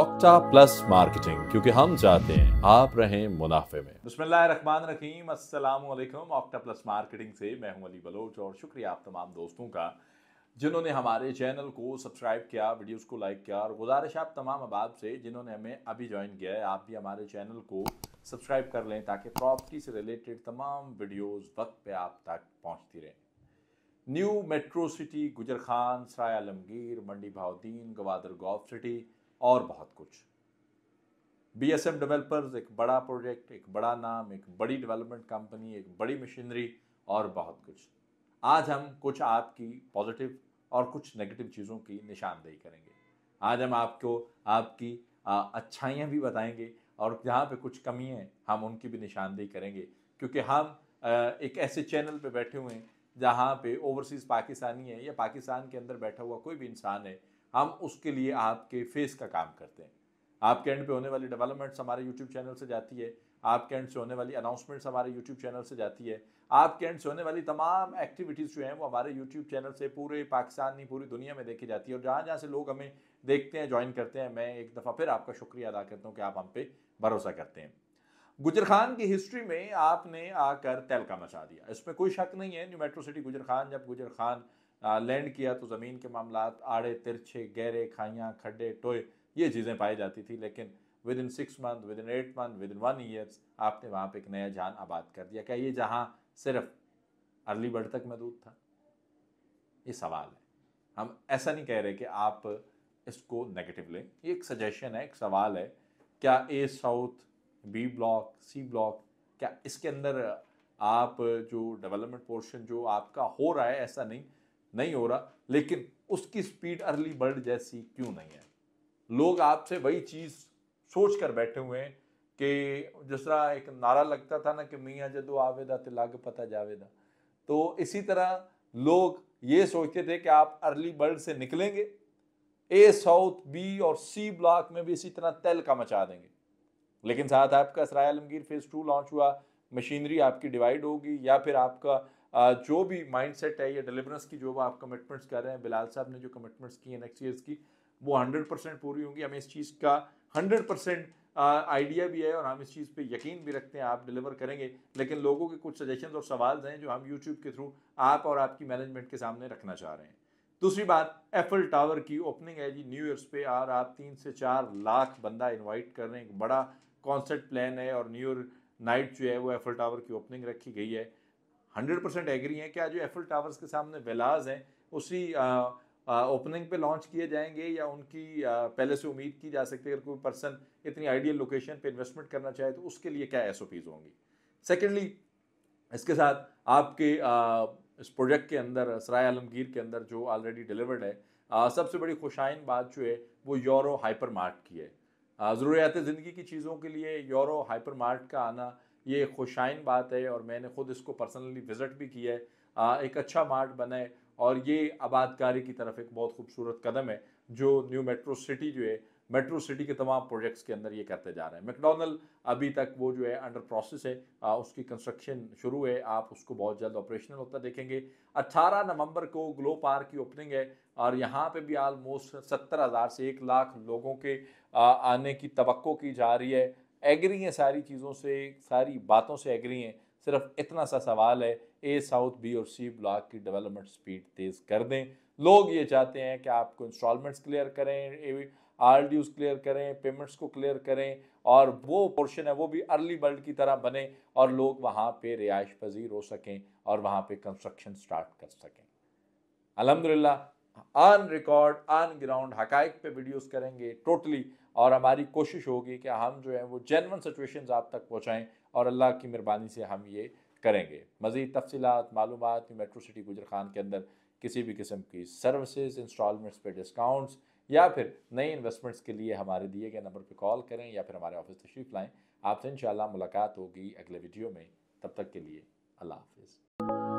octa plus marketing क्योंकि हम चाहते हैं आप रहें मुनाफे में बसमान अस्सलाम वालेकुम ऑक्टा प्लस मार्केटिंग से मैं हूं अली बलोच और शुक्रिया आप तमाम दोस्तों का जिन्होंने हमारे चैनल को सब्सक्राइब किया वीडियोस को लाइक किया और गुजारिश आप तमाम अहबाब से जिन्होंने हमें अभी ज्वाइन किया है आप भी हमारे चैनल को सब्सक्राइब कर लें ताकि प्रॉपर्टी से रिलेटेड तमाम वीडियोज़ वक्त पे आप तक पहुंचती रहें new metro city Gujar Khan Sarai Alamgir Mandi Bahauddin Gwadar golf city और बहुत कुछ बी एस एम डेवलपर्स एक बड़ा प्रोजेक्ट एक बड़ा नाम एक बड़ी डेवलपमेंट कंपनी एक बड़ी मशीनरी और बहुत कुछ आज हम कुछ आपकी पॉजिटिव और कुछ नेगेटिव चीज़ों की निशानदेही करेंगे आज हम आपको आपकी अच्छाइयाँ भी बताएंगे और जहाँ पे कुछ कमी है हम उनकी भी निशानदेही करेंगे क्योंकि हम एक ऐसे चैनल पे बैठे हुए हैं जहाँ पे ओवरसीज़ पाकिस्तानी है या पाकिस्तान के अंदर बैठा हुआ कोई भी इंसान है हम उसके लिए आपके फेस का काम करते हैं आपके एंड पे होने वाली डेवलपमेंट्स हमारे यूट्यूब चैनल से जाती है आपके एंड से होने वाली अनाउंसमेंट्स हमारे यूट्यूब चैनल से जाती है आपके एंड से होने वाली तमाम एक्टिविटीज़ जो हैं वो हमारे यूट्यूब चैनल से पूरे पाकिस्तान नहीं पूरी दुनिया में देखी जाती है और जहाँ जहाँ से लोग हमें देखते हैं ज्वाइन करते हैं मैं एक दफ़ा फिर आपका शुक्रिया अदा करता हूँ कि आप हम पे भरोसा करते हैं गुजर खान की हिस्ट्री में आपने आकर तहलका मचा दिया इसमें कोई शक नहीं है new metro city Gujar Khan जब गुजर खान लैंड किया तो ज़मीन के मामला आड़े तिरछे गहरे खाइयाँ खड्डे टोए ये चीज़ें पाई जाती थी लेकिन within six month within eight month within one years आपने वहाँ पर एक नया जहान आबाद कर दिया क्या ये जहाँ सिर्फ अर्ली बर्ड तक महदूद था ये सवाल है हम ऐसा नहीं कह रहे कि आप इसको नेगेटिव लें ये एक सजेशन है एक सवाल है क्या A south B block C block क्या इसके अंदर आप जो डेवलपमेंट पोर्शन जो आपका हो रहा है ऐसा नहीं नहीं हो रहा लेकिन उसकी स्पीड अर्ली बर्ड जैसी क्यों नहीं है लोग आपसे वही चीज़ सोच कर बैठे हुए हैं कि जिस तरह एक नारा लगता था ना कि मियाँ जदो आवेदा लाग पता जावेदा तो इसी तरह लोग ये सोचते थे कि आप अर्ली बर्ड से निकलेंगे ए साउथ बी और सी ब्लॉक में भी इसी तरह तेल का मचा देंगे लेकिन साथ आपका Sarai Alamgir phase two launch हुआ मशीनरी आपकी डिवाइड होगी या फिर आपका जो भी माइंडसेट है या डिलीवरेंस की जो आप कमिटमेंट्स कर रहे हैं बिलाल साहब ने जो कमिटमेंट्स की हैं नेक्स्ट ईयर्स की वो हंड्रेड परसेंट पूरी होंगी हमें इस चीज़ का हंड्रेड परसेंट आइडिया भी है और हम इस चीज़ पे यकीन भी रखते हैं आप डिलीवर करेंगे लेकिन लोगों के कुछ सजेशन और सवाल हैं जो हम यूट्यूब के थ्रू आप और आपकी मैनेजमेंट के सामने रखना चाह रहे हैं दूसरी बात एफल टावर की ओपनिंग है जी न्यू ईयर्स पे और आप तीन से चार लाख बंदा इन्वाइट कर रहे हैं एक बड़ा कॉन्सर्ट प्लान है और न्यू ईयर नाइट जो है वो एफल टावर की ओपनिंग रखी गई है हंड्रेड परसेंट एग्री हैं क्या जो एफिल टावर्स के सामने वेलाज हैं उसी ओपनिंग पे लॉन्च किए जाएंगे या उनकी आ, पहले से उम्मीद की जा सकती है अगर कोई पर्सन इतनी आइडियल लोकेशन पे इन्वेस्टमेंट करना चाहे तो उसके लिए क्या एस होंगी सेकेंडली इसके साथ आपके आ, इस प्रोजेक्ट के अंदर सराय आलमगीर के अंदर जो ऑलरेडी डिलीवर्ड है आ, सबसे बड़ी खुशाइन बात जो है वो यूरो हाइपर मार्ट की है ज़रूरियात ज़िंदगी की चीज़ों के लिए यूरो हाइपर मार्ट का आना ये एक खुशाइन बात है और मैंने ख़ुद इसको पर्सनली विज़िट भी किया है आ, एक अच्छा मार्ट बना है और ये आबादकारी की तरफ एक बहुत खूबसूरत कदम है जो न्यू मेट्रो सिटी जो है मेट्रो सिटी के तमाम प्रोजेक्ट्स के अंदर ये करते जा रहे हैं मैकडोनल्ड अभी तक वो जो है अंडर प्रोसेस है आ, उसकी कंस्ट्रक्शन शुरू है आप उसको बहुत जल्द ऑपरेशनल होता देखेंगे 18 नवंबर को ग्लो पार्क की ओपनिंग है और यहाँ पे भी आलमोस्ट सत्तर हज़ार से एक लाख लोगों के आ, आने की तो की जा रही है एग्री हैं सारी चीज़ों से सारी बातों से एग्री हैं सिर्फ इतना सा सवाल है ए साउथ बी और सी ब्लॉक की डेवलपमेंट स्पीड तेज़ कर दें लोग ये चाहते हैं कि आपको इंस्टॉलमेंट्स क्लियर करें आर यूज़ क्लियर करें पेमेंट्स को क्लियर करें और वो पोर्शन है वो भी अर्ली वर्ल्ड की तरह बने और लोग वहाँ पे रिहाइश पजीर हो सकें और वहाँ पे कंस्ट्रक्शन स्टार्ट कर सकें अलहमदिल्ला ऑन रिकॉर्ड ऑन ग्राउंड हकाइक पे वीडियोस करेंगे टोटली और हमारी कोशिश होगी कि हम जो है वो जेनवन सिचुएशंस आप तक पहुँचाएँ और अल्लाह की मेहरबानी से हम ये करेंगे मज़ीद तफसीत मालूम मेट्रो सिटी गुजर खान के अंदर किसी भी किस्म की सर्विसेज इंस्टॉलमेंट्स पे डिस्काउंट्स या फिर नई इन्वेस्टमेंट्स के लिए हमारे दिए गए नंबर पर कॉल करें या फिर हमारे ऑफिस तशरीफ़ लाएँ आपसे इन मुलाकात होगी अगले वीडियो में तब तक के लिए अल्लाह हाफिज़